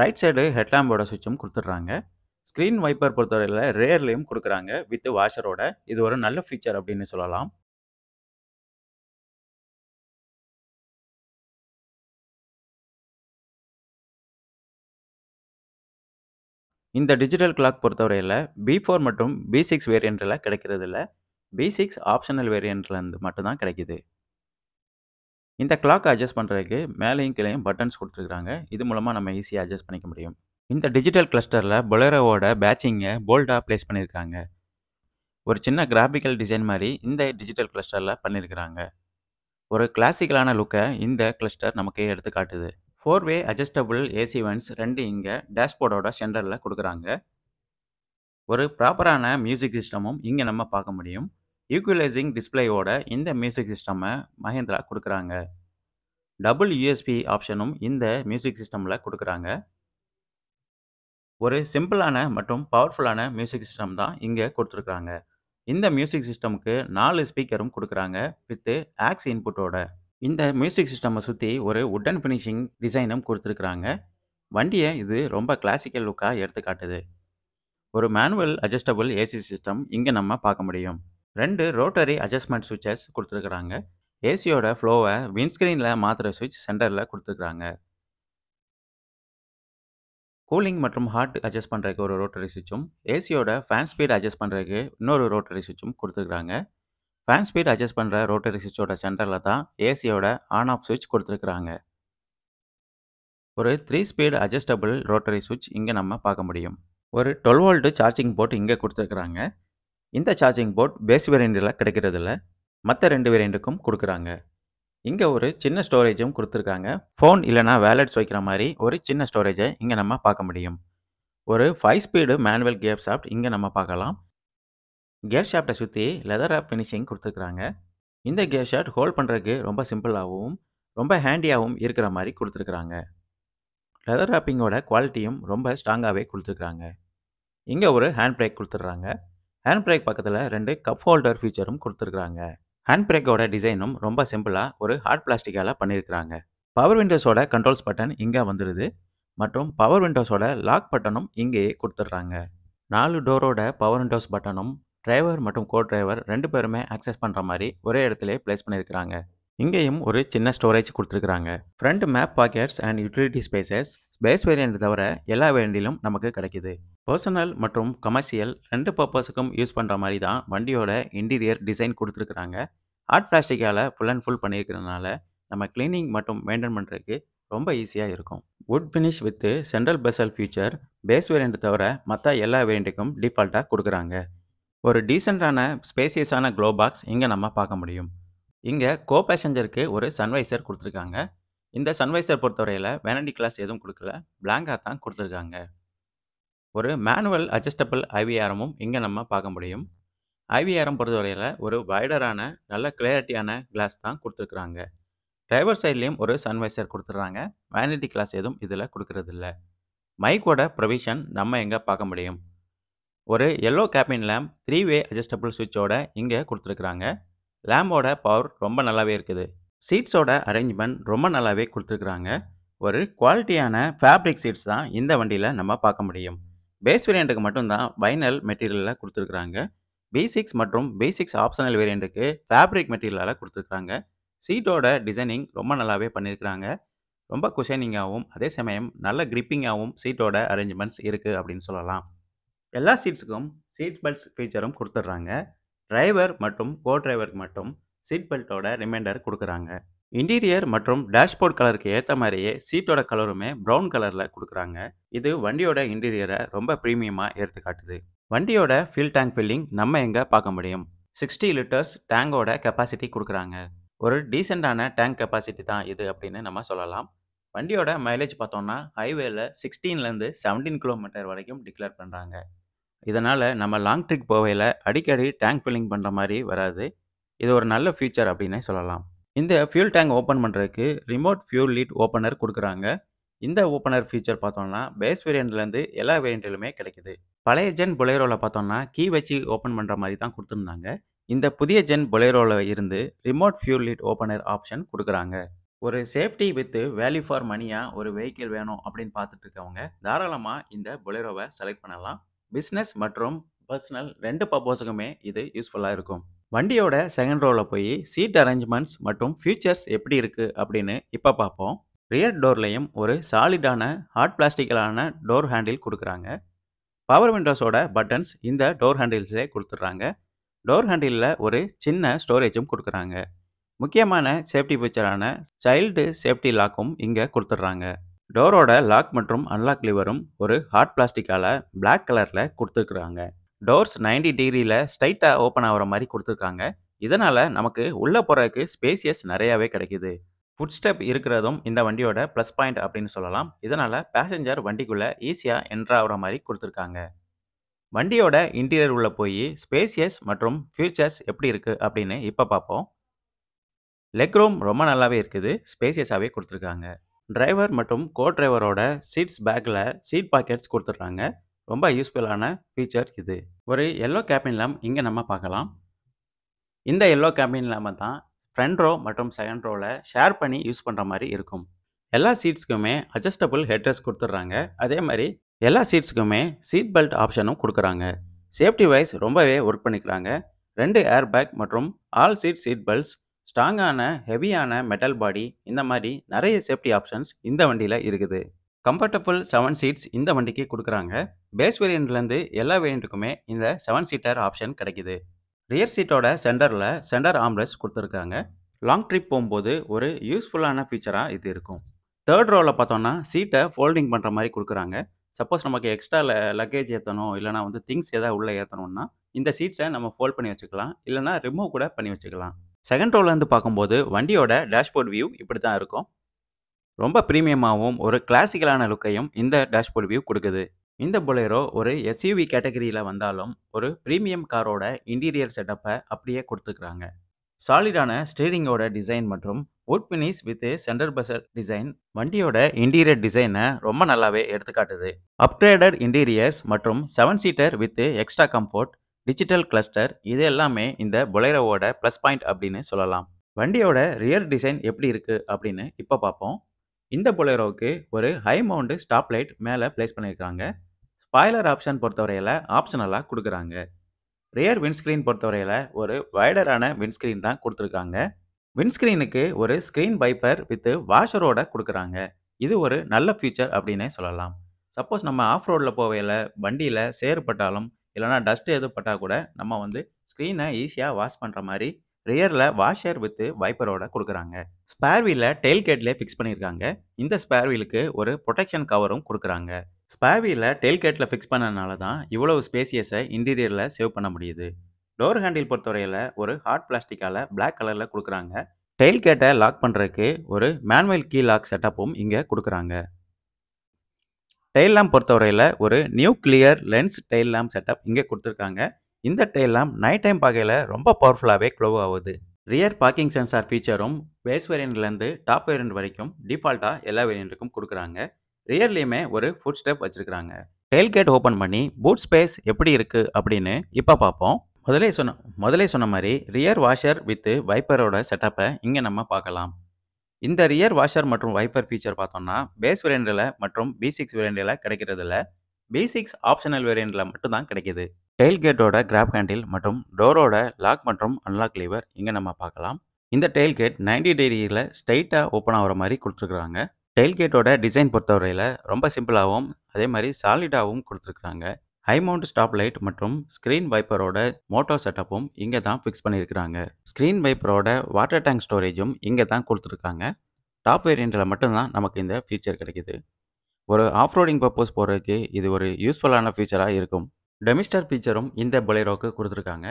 ரைட் சைடு ஹெட்லாம்போட சுவிட்சும் கொடுத்துட்றாங்க ஸ்க்ரீன் வைப்பர் பொறுத்தவரையில் ரேர்லேயும் கொடுக்குறாங்க வித் வாஷரோட இது ஒரு நல்ல ஃபீச்சர் அப்படின்னு சொல்லலாம் இந்த டிஜிட்டல் கிளாக் பொறுத்தவரையில் பி ஃபோர் மற்றும் பி சிக்ஸ் வேரியண்ட்டில் கிடைக்கிறது இல்லை பி சிக்ஸ் ஆப்ஷனல் வேரியண்ட்லேருந்து மட்டும்தான் கிடைக்கிது இந்த கிளாக் அட்ஜஸ்ட் பண்ணுறதுக்கு மேலேயும் கீழேயும் பட்டன்ஸ் கொடுத்துருக்குறாங்க இது மூலமாக நம்ம ஈஸியாக அட்ஜஸ்ட் பண்ணிக்க முடியும் இந்த டிஜிட்டல் கிளஸ்டரில் பொலரோவோட பேட்சிங்கை போல்டாக ப்ளேஸ் பண்ணியிருக்காங்க ஒரு சின்ன கிராஃபிக்கல் டிசைன் மாதிரி இந்த டிஜிட்டல் கிளஸ்டரில் பண்ணியிருக்கிறாங்க ஒரு கிளாசிக்கலான லுக்கை இந்த கிளஸ்டர் நமக்கு எடுத்து காட்டுது four way adjustable AC vents ரெண்டு இங்கே டேஷ்போர்டோட சென்டரில் கொடுக்குறாங்க ஒரு ப்ராப்பரான மியூசிக் சிஸ்டமும் இங்கே நம்ம பார்க்க முடியும் ஈக்குவலைசிங் டிஸ்பிளேயோட இந்த மியூசிக் சிஸ்டமை மஹேந்திரா கொடுக்குறாங்க டபுள் யூஎஸ்பி ஆப்ஷனும் இந்த மியூசிக் சிஸ்டமில் கொடுக்குறாங்க ஒரு சிம்பிளான மற்றும் பவர்ஃபுல்லான மியூசிக் சிஸ்டம் தான் இங்கே கொடுத்துருக்குறாங்க இந்த மியூசிக் சிஸ்டமுக்கு நாலு ஸ்பீக்கரும் கொடுக்குறாங்க வித்து ஆக்ஸ் இன்புட்டோட இந்த மியூசிக் சிஸ்டம்மை சுற்றி ஒரு உட்டன் ஃபினிஷிங் டிசைனும் கொடுத்துருக்குறாங்க வண்டியை இது ரொம்ப கிளாசிக்கல் லுக்காக எடுத்து காட்டுது ஒரு மேனுவல் அட்ஜஸ்டபுள் ஏசி சிஸ்டம் இங்கே நம்ம பார்க்க முடியும் ரெண்டு ரோட்டரி அட்ஜஸ்ட்மெண்ட் சுவிட்சஸ் கொடுத்துருக்குறாங்க ஏசியோட ஃப்ளோவை விண்ட்ஸ்க்ரீனில் மாற்றுற சுவிட்ச் சென்டரில் கொடுத்துருக்குறாங்க கூலிங் மற்றும் ஹார்ட் அட்ஜஸ்ட் பண்ணுறதுக்கு ஒரு ரோட்டரி சுவிட்சும் ஏசியோட ஃபேன் ஸ்பீட் அட்ஜஸ்ட் பண்ணுறதுக்கு இன்னொரு ரோட்டரி சுவிட்சும் கொடுத்துருக்குறாங்க ஃபேன் ஸ்பீட் அட்ஜஸ்ட் பண்ணுற ரோட்டரி சுவிட்சோட சென்டரில் தான் ஏசியோட ஆன் ஆஃப் சுவிட்ச் கொடுத்துருக்குறாங்க ஒரு த்ரீ ஸ்பீடு அட்ஜஸ்டபிள் ரோட்டரி சுவிட்ச் இங்கே நம்ம பார்க்க முடியும் ஒரு டுவெல் வோல்ட்டு சார்ஜிங் போர்ட் இங்கே கொடுத்துருக்குறாங்க இந்த சார்ஜிங் போர்ட் பேஸ் வேரியண்டில் கிடைக்கிறதில்ல மற்ற ரெண்டு வேரியண்ட்டுக்கும் கொடுக்குறாங்க இங்கே ஒரு சின்ன ஸ்டோரேஜும் கொடுத்துருக்காங்க ஃபோன் இல்லைனா வேலட்ஸ் வைக்கிற மாதிரி ஒரு சின்ன ஸ்டோரேஜை இங்கே நம்ம பார்க்க முடியும் ஒரு ஃபைவ் ஸ்பீடு மேனுவல் கேப் சாஃப்ட் இங்கே நம்ம பார்க்கலாம் கேர் ஷாப்ட்டை சுற்றி லெதர் ஆப் ஃபினிஷிங் கொடுத்துருக்குறாங்க இந்த கேர் ஷாட் ஹோல்ட் பண்ணுறதுக்கு ரொம்ப சிம்பிளாகவும் ரொம்ப ஹேண்டியாகவும் இருக்கிற மாதிரி கொடுத்துருக்குறாங்க லெதர் ராப்பிங்கோட குவாலிட்டியும் ரொம்ப ஸ்ட்ராங்காகவே கொடுத்துருக்குறாங்க இங்கே ஒரு ஹேண்ட் பிரேக் கொடுத்துட்றாங்க ஹேண்ட் பிரேக் பக்கத்தில் ரெண்டு கப் ஹோல்டர் ஃபீச்சரும் கொடுத்துருக்குறாங்க ஹேண்ட் பிரேக்கோட டிசைனும் ரொம்ப சிம்பிளாக ஒரு ஹார்ட் பிளாஸ்டிக்கால் பண்ணியிருக்கிறாங்க பவர் விண்டோஸோட கண்ட்ரோல்ஸ் பட்டன் இங்கே வந்துடுது மற்றும் பவர் விண்டோஸோட லாக் பட்டனும் இங்கேயே கொடுத்துட்றாங்க நாலு டோரோட பவர் விண்டோஸ் பட்டனும் டிரைவர் மற்றும் கோ டிரைவர் ரெண்டு பேருமே ஆக்சஸ் பண்ணுற மாதிரி ஒரே இடத்துல பிளேஸ் பண்ணியிருக்கிறாங்க இங்கேயும் ஒரு சின்ன ஸ்டோரேஜ் கொடுத்துருக்குறாங்க front map pockets and utility spaces base variant தவிர எல்லா வேரியண்டிலும் நமக்கு கிடைக்கிது பர்சனல் மற்றும் கமர்ஷியல் ரெண்டு பர்பஸுக்கும் யூஸ் பண்ணுற மாதிரி தான் வண்டியோட இன்டீரியர் டிசைன் கொடுத்துருக்குறாங்க ஹார்ட் பிளாஸ்டிக்கால் ஃபுல் அண்ட் ஃபுல் பண்ணியிருக்கிறதுனால நம்ம கிளீனிங் மற்றும் மெயின்டைன் பண்ணுறதுக்கு ரொம்ப ஈஸியாக இருக்கும் wood finish with central bezel feature base variant தவிர மற்ற எல்லா வேரியண்ட்டுக்கும் டிஃபால்ட்டாக கொடுக்குறாங்க ஒரு டீசெண்டான ஸ்பேசியஸான க்ளோ பாக்ஸ் இங்கே நம்ம பார்க்க முடியும் இங்கே கோ பேசஞ்சருக்கு ஒரு சன்வைசர் கொடுத்துருக்காங்க இந்த சன்வைசர் பொறுத்தவரையில் வேனடி கிளாஸ் எதுவும் கொடுக்கல பிளாங்காக தான் கொடுத்துருக்காங்க ஒரு மேனுவல் அட்ஜஸ்டபிள் ஐவிஆரமும் இங்கே நம்ம பார்க்க முடியும் ஐவிஆரம் பொறுத்தவரையில் ஒரு வைடரான நல்ல கிளியாரிட்டியான கிளாஸ் தான் கொடுத்துருக்குறாங்க டிரைவர் சைட்லேயும் ஒரு சன்வைசர் கொடுத்துட்றாங்க வேனடி கிளாஸ் எதுவும் இதில் கொடுக்கறதில்ல மைக்கோட ப்ரொவிஷன் நம்ம எங்கே பார்க்க முடியும் ஒரு yellow cabin lamp three way adjustable சுவிட்சோட இங்கே கொடுத்துருக்குறாங்க லேம்போட பவர் ரொம்ப நல்லாவே இருக்குது சீட்ஸோட அரேஞ்ச்மெண்ட் ரொம்ப நல்லாவே கொடுத்துருக்குறாங்க ஒரு குவாலிட்டியான ஃபேப்ரிக் சீட்ஸ் தான் இந்த வண்டியில் நம்ம பார்க்க முடியும் பேஸ் வேரியண்ட்டுக்கு மட்டும்தான் வைனல் மெட்டீரியலில் கொடுத்துருக்குறாங்க பி சிக்ஸ் மற்றும் பி சிக்ஸ் ஆப்ஷனல் வேரியண்ட்டுக்கு ஃபேப்ரிக் மெட்டீரியலால் கொடுத்துருக்குறாங்க சீட்டோட டிசைனிங் ரொம்ப நல்லாவே பண்ணியிருக்கிறாங்க ரொம்ப குஷனிங்காகவும் அதே சமயம் நல்ல கிரிப்பிங்காகவும் சீட்டோட அரேஞ்ச்மெண்ட்ஸ் இருக்குது அப்படின்னு சொல்லலாம் எல்லா சீட்ஸுக்கும் சீட் பெல்ட்ஸ் ஃபீச்சரும் கொடுத்துட்றாங்க டிரைவர் மற்றும் கோ டிரைவருக்கு மட்டும் சீட் பெல்ட்டோட ரிமைண்டர் கொடுக்குறாங்க இன்டீரியர் மற்றும் டேஷ்போர்ட் கலருக்கு ஏற்ற மாதிரியே சீட்டோட கலருமே ப்ரௌன் கலரில் கொடுக்குறாங்க இது வண்டியோட இன்டீரியரை ரொம்ப ப்ரீமியமாக எடுத்து காட்டுது வண்டியோட ஃபில் டேங்க் ஃபில்லிங் நம்ம எங்கே பார்க்க முடியும் சிக்ஸ்டி லிட்டர்ஸ் டேங்கோட கெப்பாசிட்டி கொடுக்குறாங்க ஒரு டீசெண்டான டேங்க் கெப்பாசிட்டி தான் இது அப்படின்னு நம்ம சொல்லலாம் வண்டியோட மைலேஜ் பார்த்தோம்னா ஹைவேல சிக்ஸ்டீன்லேருந்து செவன்டீன் கிலோமீட்டர் வரைக்கும் டிக்ளேர் பண்ணுறாங்க இதனால் நம்ம லாங் ட்ரிப் போவையில் அடிக்கடி டேங்க் ஃபில்லிங் பண்ணுற மாதிரி வராது இது ஒரு நல்ல ஃபியூச்சர் அப்படின்னே சொல்லலாம் இந்த ஃபியூல் டேங்க் ஓப்பன் பண்ணுறதுக்கு ரிமோட் ஃபியூல் லீட் ஓப்பனர் கொடுக்குறாங்க இந்த ஓப்பனர் ஃபியூச்சர் பார்த்தோம்னா பேஸ் வேரியண்ட்லேருந்து எல்லா வேரியண்ட்லையுமே கிடைக்குது பழைய ஜென் பொலேரோவில் பார்த்தோம்னா கீ வச்சு ஓப்பன் பண்ணுற மாதிரி தான் கொடுத்துருந்தாங்க இந்த புதிய ஜென் பொலேரோவில் இருந்து remote fuel lid opener option கொடுக்குறாங்க ஒரு சேஃப்டி வித்து வேல்யூ ஃபார் மணியாக ஒரு வெஹிக்கிள் வேணும் அப்படின்னு பார்த்துட்டு இருக்கவங்க தாராளமாக இந்த பொலரோவை செலக்ட் பண்ணலாம் பிஸ்னஸ் மற்றும் பர்சனல் ரெண்டு பர்பஸுக்குமே இது யூஸ்ஃபுல்லாக இருக்கும் வண்டியோட செகண்ட் ரோவில் போய் சீட் அரேஞ்ச்மெண்ட்ஸ் மற்றும் ஃபியூச்சர்ஸ் எப்படி இருக்குது அப்படின்னு இப்போ பார்ப்போம் ரியர் டோர்லேயும் ஒரு சாலிடான ஹார்ட் பிளாஸ்டிக்கலான டோர் ஹேண்டில் கொடுக்குறாங்க பவர் விண்டோஸோட பட்டன்ஸ் இந்த டோர் ஹேண்டில்ஸே கொடுத்துட்றாங்க டோர் ஹேண்டிலில் ஒரு சின்ன ஸ்டோரேஜும் கொடுக்குறாங்க முக்கியமான சேஃப்டி ஃபீச்சரான சைல்டு சேஃப்டி லாக்கும் இங்கே கொடுத்துட்றாங்க டோரோட லாக் மற்றும் அன்லாக் லிவரும் ஒரு ஹார்ட் பிளாஸ்டிக்கால் பிளாக் கலரில் கொடுத்துருக்குறாங்க டோர்ஸ் நைன்டி டிகிரியில் ஸ்ட்ரைட்டாக ஓப்பன் ஆகிற மாதிரி கொடுத்துருக்காங்க இதனால் நமக்கு உள்ளே போகிறதுக்கு ஸ்பேசியஸ் நிறையாவே கிடைக்குது ஃபுட் ஸ்டெப் இருக்கிறதும் இந்த வண்டியோட ப்ளஸ் பாயிண்ட் அப்படின்னு சொல்லலாம் இதனால் பேசஞ்சர் வண்டிக்குள்ளே ஈஸியாக என்ட்ராகிற மாதிரி கொடுத்துருக்காங்க வண்டியோட இன்டீரியர் உள்ளே போய் ஸ்பேசியஸ் மற்றும் ஃபியூச்சர்ஸ் எப்படி இருக்குது அப்படின்னு இப்போ பார்ப்போம் லெக் ரூம் ரொம்ப நல்லாவே இருக்குது ஸ்பேசியஸாகவே கொடுத்துருக்காங்க டிரைவர் மற்றும் கோ டிரைவரோட சீட்ஸ் பேக்கில் சீட் பாக்கெட்ஸ் கொடுத்துட்றாங்க ரொம்ப யூஸ்ஃபுல்லான ஃபீச்சர் இது ஒரு எல்லோ கேபின் லேம் இங்கே நம்ம பார்க்கலாம் இந்த எல்லோ கேபின் லேம்பை தான் ஃப்ரண்ட் ரோ மற்றும் செகண்ட் ரோவில் ஷேர் பண்ணி யூஸ் பண்ணுற மாதிரி இருக்கும் எல்லா சீட்ஸ்க்குமே அட்ஜஸ்டபுள் ஹெட்ரஸ் கொடுத்துட்றாங்க அதே மாதிரி எல்லா சீட்ஸுக்குமே சீட் பெல்ட் ஆப்ஷனும் கொடுக்குறாங்க சேஃப்டி வைஸ் ரொம்பவே ஒர்க் பண்ணிக்கிறாங்க ரெண்டு ஏர் பேக் மற்றும் ஆல் சீட் சீட் பெல்ட்ஸ் ஸ்ட்ராங்கான ஹெவியான மெட்டல் பாடி இந்த மாதிரி நிறைய சேஃப்டி ஆப்ஷன்ஸ் இந்த வண்டியில் இருக்குது கம்ஃபர்டபுள் செவன் சீட்ஸ் இந்த வண்டிக்கு கொடுக்குறாங்க பேஸ் வேரியண்ட்லேருந்து எல்லா வேரியண்ட்டுக்குமே இந்த செவன் சீட்டர் ஆப்ஷன் கிடைக்கிது ரியர் சீட்டோட சென்டரில் சென்டர் ஆம்ரஸ் கொடுத்துருக்காங்க லாங் ட்ரிப் போகும்போது ஒரு யூஸ்ஃபுல்லான ஃபீச்சராக இது இருக்கும் தேர்ட் ரோவில் பார்த்தோன்னா சீட்டை ஃபோல்டிங் பண்ணுற மாதிரி கொடுக்குறாங்க சப்போஸ் நமக்கு எக்ஸ்ட்ரா ல லக்கேஜ் ஏற்றணும் இல்லைனா வந்து திங்ஸ் எதாவது உள்ளே ஏற்றணும்னா இந்த சீட்ஸை நம்ம ஃபோல்ட் பண்ணி வச்சுக்கலாம் இல்லைனா ரிமூவ் கூட பண்ணி வச்சுக்கலாம் செகண்ட் ரோலேருந்து பார்க்கும்போது வண்டியோட டேஷ்போர்ட் வியூ இப்படி தான் இருக்கும் ரொம்ப ப்ரீமியமாகவும் ஒரு கிளாசிக்கலான லுக்கையும் இந்த டேஷ்போர்ட் வியூ கொடுக்குது இந்த புலேரோ ஒரு எஸ்யூவி கேட்டகரியில் வந்தாலும் ஒரு ப்ரீமியம் காரோட இன்டீரியர் செட்டப்பை அப்படியே கொடுத்துக்கிறாங்க சாலிடான ஸ்டீரிங்கோட டிசைன் மற்றும் wood finish with centre bezel design வண்டியோட இன்டீரியர் டிசைனை ரொம்ப நல்லாவே எடுத்துக்காட்டுது அப்கிரேடட் இன்டீரியர்ஸ் மற்றும் seven seater with extra comfort digital cluster இது எல்லாமே இந்த பொலேரோவோட ப்ளஸ் பாயிண்ட் அப்படின்னு சொல்லலாம் வண்டியோட ரியர் டிசைன் எப்படி இருக்குது அப்படின்னு இப்போ பார்ப்போம் இந்த பொலேரோவுக்கு ஒரு ஹை மவுண்டு ஸ்டாப் லைட் மேலே ப்ளேஸ் பண்ணியிருக்காங்க ஸ்பாய்லர் ஆப்ஷன் பொறுத்தவரையில் ஆப்ஷனலாக கொடுக்குறாங்க ரியர் விண்ட்ஸ்க்ரீன் பொறுத்தவரையில் ஒரு வைடரான விண்ட்ஸ்க்ரீன் தான் கொடுத்துருக்காங்க விண்ட்ஸ்க்ரீனுக்கு ஒரு ஸ்க்ரீன் பைப்பர் வித்து வாஷரோட கொடுக்குறாங்க இது ஒரு நல்ல ஃபியூச்சர் அப்படின்னே சொல்லலாம் சப்போஸ் நம்ம ஆஃப் ரோடில் போவையில் வண்டியில் சேறுபட்டாலும் இல்லைனா டஸ்ட்டு எதுவும் பட்டால் கூட நம்ம வந்து ஸ்க்ரீனை ஈஸியாக வாஷ் பண்ணுற மாதிரி ரியரில் வாஷர் வித்து வைப்பரோட கொடுக்குறாங்க ஸ்பேர் வீலை டெய்ல் கேட்லேயே ஃபிக்ஸ் பண்ணியிருக்காங்க இந்த ஸ்பேர் வீலுக்கு ஒரு ப்ரொடெக்ஷன் கவரும் கொடுக்குறாங்க ஸ்பேர் வீலை டெய்ல் கேட்டில் ஃபிக்ஸ் பண்ணனால தான் இவ்வளவு ஸ்பேசியஸை இன்டீரியரில் சேவ் பண்ண முடியுது டோர் ஹேண்டில் பொறுத்தவரையில் ஒரு ஹாட் பிளாஸ்டிக்கால் பிளாக் கலரில் கொடுக்குறாங்க டெய்ல் கேட்டை லாக் பண்ணுறதுக்கு ஒரு மேனுவல் கீ லாக் செட்டப்பும் இங்கே கொடுக்குறாங்க டெய்ல் லேம்ப் பொறுத்தவரையில் ஒரு new clear lens tail lamp setup இங்கே கொடுத்துருக்காங்க இந்த டெய்ல் லேம்ப் நைட் டைம் பார்க்கையில் ரொம்ப பவர்ஃபுல்லாகவே க்ளோ ஆகுது ரியர் பார்க்கிங் சென்சார் ஃபீச்சரும் பேஸ் வேரியன்ட்லேருந்து டாப் வேரியன்ட் வரைக்கும் டிஃபால்ட்டாக எல்லா வேரியன்ட்டுக்கும் கொடுக்குறாங்க ரியர்லேயுமே ஒரு ஃபுட் ஸ்டெப் வச்சுருக்காங்க டெயில் கேட் ஓப்பன் பண்ணி பூட் ஸ்பேஸ் எப்படி இருக்குது அப்படின்னு இப்போ பார்ப்போம் முதலே சொன்ன முதலே சொன்ன மாதிரி ரியர் வாஷர் வித் வைப்பரோட செட்டப்பை இங்கே நம்ம பார்க்கலாம் இந்த ரியர் வாஷர் மற்றும் வைப்பர் ஃபீச்சர் பார்த்தோம்னா பேஸ் வேரியண்டில் மற்றும் பி சிக்ஸ் வேரியண்டில் இல்லை பி சிக்ஸ் ஆப்ஷனல் வேரியண்டில் மட்டும்தான் கிடைக்கிது டெயில்கேட்டோட கேட்டோட கிராப் ஹேண்டில் மற்றும் டோரோட லாக் மற்றும் அன்லாக் லீவர் இங்கே நம்ம பார்க்கலாம் இந்த டெயில்கேட் கேட் நைன்டி டிகிரியில் ஸ்ட்ரைட்டாக ஓப்பன் ஆகிற மாதிரி கொடுத்துருக்குறாங்க டெயில்கேட்டோட கேட்டோட டிசைன் பொறுத்தவரையில் ரொம்ப சிம்பிளாகவும் அதே மாதிரி சாலிடாகவும் கொடுத்துருக்குறாங்க ஹை மவுண்ட் ஸ்டாப் லைட் மற்றும் ஸ்க்ரீன் வைப்பரோட மோட்டோ செட்டப்பும் இங்கே தான் ஃபிக்ஸ் பண்ணியிருக்கிறாங்க ஸ்க்ரீன் வைப்பரோட வாட்டர் டேங்க் ஸ்டோரேஜும் இங்கே தான் கொடுத்துருக்காங்க டாப் வேரியண்ட்டில் மட்டும்தான் நமக்கு இந்த ஃபீச்சர் கிடைக்கிது ஒரு ஆஃப்ரோடிங் பர்பஸ் போகிறதுக்கு இது ஒரு யூஸ்ஃபுல்லான ஃபீச்சராக இருக்கும் டெமிஸ்டர் ஃபீச்சரும் இந்த பொலைரோக்கு கொடுத்துருக்காங்க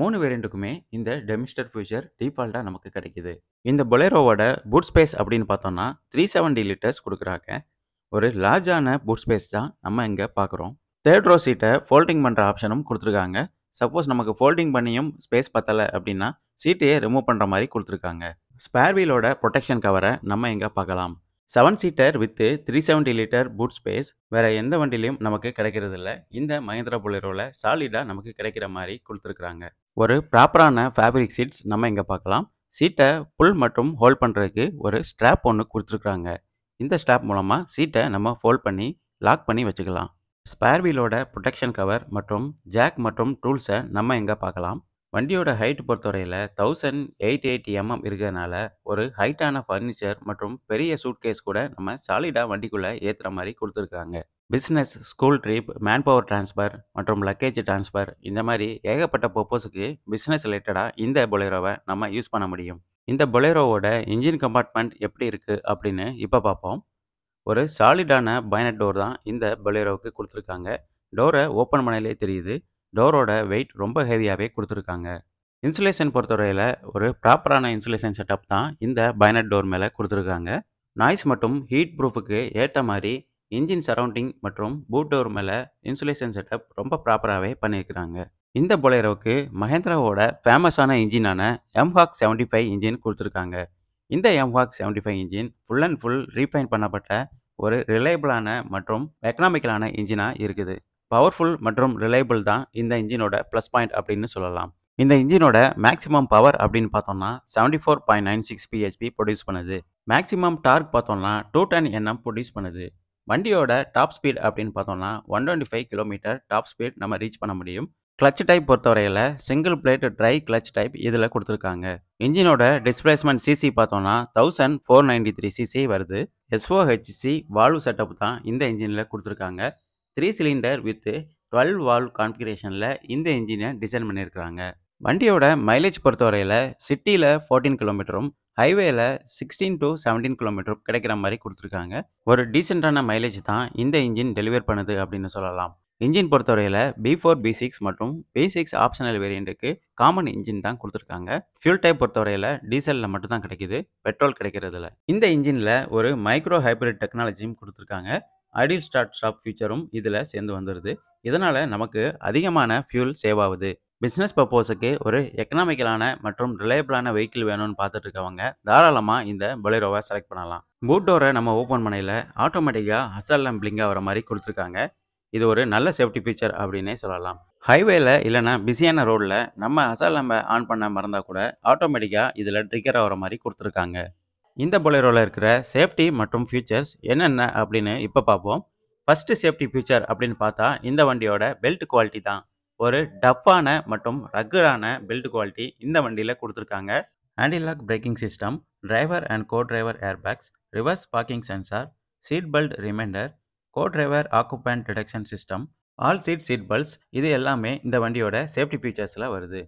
மூணு வேரியண்ட்டுக்குமே இந்த டெமிஸ்டர் ஃபியூச்சர் டிஃபால்ட்டாக நமக்கு கிடைக்கிது இந்த பொலேரோவோட பூட் ஸ்பேஸ் அப்படின்னு பார்த்தோம்னா த்ரீ செவன்டி லிட்டர்ஸ் கொடுக்குறாங்க ஒரு லார்ஜான பூட் ஸ்பேஸ் தான் நம்ம இங்கே பார்க்குறோம் தேர்ட் ரோ சீட்டை ஃபோல்டிங் பண்ணுற ஆப்ஷனும் கொடுத்துருக்காங்க சப்போஸ் நமக்கு ஃபோல்டிங் பண்ணியும் ஸ்பேஸ் பத்தலை அப்படின்னா சீட்டையே ரிமூவ் பண்ணுற மாதிரி கொடுத்துருக்காங்க ஸ்பேர் வீலோட ப்ரொடெக்ஷன் கவரை நம்ம எங்கே பார்க்கலாம் seven seater with three seventy litre boot space வேறு எந்த வண்டிலையும் நமக்கு கிடைக்கிறது இல்லை இந்த மஹேந்திரா புலரோவில் சாலிடாக நமக்கு கிடைக்கிற மாதிரி கொடுத்துருக்குறாங்க ஒரு ப்ராப்பரான ஃபேப்ரிக் சீட்ஸ் நம்ம இங்கே பார்க்கலாம் சீட்டை புல் மற்றும் ஹோல்ட் பண்ணுறதுக்கு ஒரு ஸ்ட்ராப் ஒன்று கொடுத்துருக்குறாங்க இந்த ஸ்ட்ராப் மூலமாக சீட்டை நம்ம ஃபோல்ட் பண்ணி லாக் பண்ணி வச்சுக்கலாம் ஸ்பேர் வீலோட ப்ரொடெக்ஷன் கவர் மற்றும் ஜாக் மற்றும் டூல்ஸை நம்ம எங்கே பார்க்கலாம் வண்டியோட ஹைட் பொறுத்தவரையில் தௌசண்ட் எயிட் எயிட் எம்எம் இருக்கிறதுனால ஒரு ஹைட்டான ஃபர்னிச்சர் மற்றும் பெரிய சூட்கேஸ் கூட நம்ம சாலிடாக வண்டிக்குள்ளே ஏற்றுற மாதிரி கொடுத்துருக்காங்க business school trip man power transfer மற்றும் லக்கேஜ் டிரான்ஸ்ஃபர் இந்த மாதிரி ஏகப்பட்ட பர்பஸுக்கு பிஸ்னஸ் ரிலேட்டடாக இந்த பொலேரோவை நம்ம யூஸ் பண்ண முடியும் இந்த பொலேரோவோட இன்ஜின் கம்பார்ட்மெண்ட் எப்படி இருக்குது அப்படின்னு இப்போ பார்ப்போம் ஒரு சாலிடான பயனட் டோர் தான் இந்த பலேரோவுக்கு கொடுத்துருக்காங்க டோரை ஓப்பன் பண்ணலே தெரியுது டோரோட வெயிட் ரொம்ப ஹெவியாகவே கொடுத்துருக்காங்க இன்சுலேஷன் பொறுத்தவரையில் ஒரு ப்ராப்பரான இன்சுலேஷன் செட்டப் தான் இந்த பயனட் டோர் மேலே கொடுத்துருக்காங்க நாய்ஸ் மற்றும் ஹீட் ப்ரூஃபுக்கு ஏற்ற மாதிரி இன்ஜின் சரௌண்டிங் மற்றும் பூட் டோர் மேலே இன்சுலேஷன் செட்டப் ரொம்ப ப்ராப்பராகவே பண்ணியிருக்கிறாங்க இந்த பொலேரோவுக்கு மஹேந்திராவோட ஃபேமஸான இன்ஜினான எம்ஹாக் செவன்ட்டி ஃபைவ் இன்ஜின் கொடுத்துருக்காங்க இந்த mHawk seventy five engine full and full refine பண்ணப்பட்ட ஒரு ரிலையபிளான மற்றும் எக்கனாமிக்கலான இன்ஜினாக இருக்குது பவர்ஃபுல் மற்றும் ரிலையபிள் தான் இந்த இன்ஜினோட ப்ளஸ் பாயிண்ட் அப்படின்னு சொல்லலாம் இந்த இன்ஜினோட மேக்ஸிமம் பவர் அப்படின்னு பார்த்தோம்னா seventy four point nine six BHP produce பண்ணுது மேக்ஸிமம் டார்க் பார்த்தோம்னா டூ டென் என்எம் ப்ரொடியூஸ் பண்ணுது வண்டியோட டாப் ஸ்பீட் அப்படின்னு பார்த்தோம்னா one twenty five kilometre top speed நம்ம ரீச் பண்ண முடியும் கிளச் டைப் பொறுத்தவரையில் single plate dry clutch type இதில் கொடுத்துருக்காங்க இன்ஜினோட டிஸ்பிளேஸ்மெண்ட் சிசி பார்த்தோன்னா thousand four ninety three CC வருது எஸ்ஓஹெச்சி வால்வ் செட்டப் தான் இந்த இன்ஜினில் கொடுத்துருக்காங்க three cylinder with twelve valve கான்ஃபிகரேஷனில் இந்த இன்ஜினை டிசைன் பண்ணியிருக்கிறாங்க வண்டியோட மைலேஜ் பொறுத்தவரையில் சிட்டியில் ஃபோர்டீன் கிலோமீட்டரும் ஹைவேல சிக்ஸ்டீன் டு செவன்டீன் கிலோமீட்டரும் கிடைக்கிற மாதிரி கொடுத்துருக்காங்க ஒரு டீசெண்டான மைலேஜ் தான் இந்த இன்ஜின் டெலிவர் பண்ணுது அப்படின்னு சொல்லலாம் இன்ஜின் பொறுத்தவரையில் பி ஃபோர் பி சிக்ஸ் மற்றும் பி சிக்ஸ் ஆப்ஷனல் வேரியண்ட்டுக்கு காமன் இன்ஜின் தான் கொடுத்துருக்காங்க ஃபியூல் டைப் பொறுத்தவரையில் டீசலில் மட்டும்தான் கிடைக்கிது கிடைக்குது பெட்ரோல் கிடைக்கிறதுல இந்த இன்ஜினில் ஒரு மைக்ரோ ஹைப்ரிட் டெக்னாலஜியும் கொடுத்துருக்காங்க ஐடியல் ஸ்டார்ட் ஸ்டாப் ஃபியூச்சரும் இதில் சேர்ந்து வந்துடுது இதனால் நமக்கு அதிகமான ஃபியூல் சேவ் ஆகுது பிஸ்னஸ் பர்பஸுக்கு ஒரு எக்கனாமிக்கலான மற்றும் ரிலையபிளான வெஹிக்கிள் வேணும்னு பார்த்துட்டு இருக்கவங்க தாராளமாக இந்த பலேரோவை செலக்ட் பண்ணலாம் பூட் டோரை நம்ம ஓப்பன் பண்ணையில் ஆட்டோமேட்டிக்காக ஹசல் பிளிங்காக வர மாதிரி கொடுத்துருக்காங்க இது ஒரு நல்ல சேஃப்டி ஃபீச்சர் அப்படின்னே சொல்லலாம் ஹைவேல இல்லைனா பிஸியான ரோடில் நம்ம அசால் நம்ம ஆன் பண்ண மறந்தால் கூட ஆட்டோமேட்டிக்காக இதில் ட்ரிக்கர் ஆகிற மாதிரி கொடுத்துருக்காங்க இந்த பொலேரோவில் இருக்கிற சேஃப்டி மற்றும் ஃபியூச்சர்ஸ் என்னென்ன அப்படின்னு இப்போ பார்ப்போம் ஃபஸ்ட்டு சேஃப்டி ஃபியூச்சர் அப்படின்னு பார்த்தா இந்த வண்டியோட பெல்ட் குவாலிட்டி தான் ஒரு டஃப்பான மற்றும் ரக்கடான பெல்ட் குவாலிட்டி இந்த வண்டியில் கொடுத்துருக்காங்க antilock braking system driver and co driver airbags reverse parking sensor seat belt reminder co driver occupant detection system all seat seat belts இது எல்லாமே இந்த வண்டியோட சேஃப்டி ஃபீச்சர்ஸில் வருது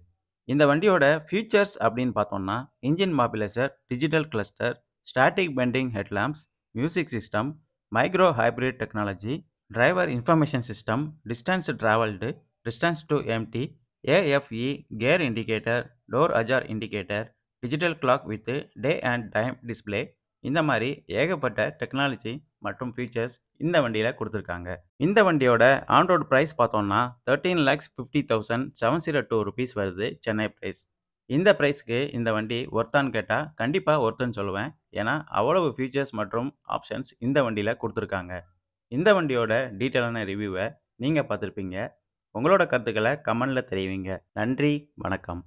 இந்த வண்டியோட ஃபியூச்சர்ஸ் அப்படின்னு பார்த்தோம்னா engine மாபிலைசர் digital cluster static bending headlamps music system micro hybrid technology driver information system distance travelled distance to empty AFE gear indicator door ajar indicator digital clock with day and time display இந்த மாதிரி ஏகப்பட்ட technology மற்றும் features இந்த வண்டியில் கொடுத்துருக்காங்க இந்த வண்டியோட on road price பார்த்தோம்னா thirteen lakhs fifty thousand seven zero two rupees வருது சென்னை ப்ரைஸ் இந்த ப்ரைஸ்க்கு இந்த வண்டி ஒர்த்தான்னு கேட்டால் கண்டிப்பாக ஒர்த்துன்னு சொல்லுவேன் ஏன்னா அவ்வளவு ஃபீச்சர்ஸ் மற்றும் ஆப்ஷன்ஸ் இந்த வண்டியில் கொடுத்துருக்காங்க இந்த வண்டியோட டீட்டெயிலான ரிவ்யூவை நீங்கள் பார்த்துருப்பீங்க உங்களோட கருத்துக்களை கமெண்டில் தெரிவிங்க நன்றி வணக்கம்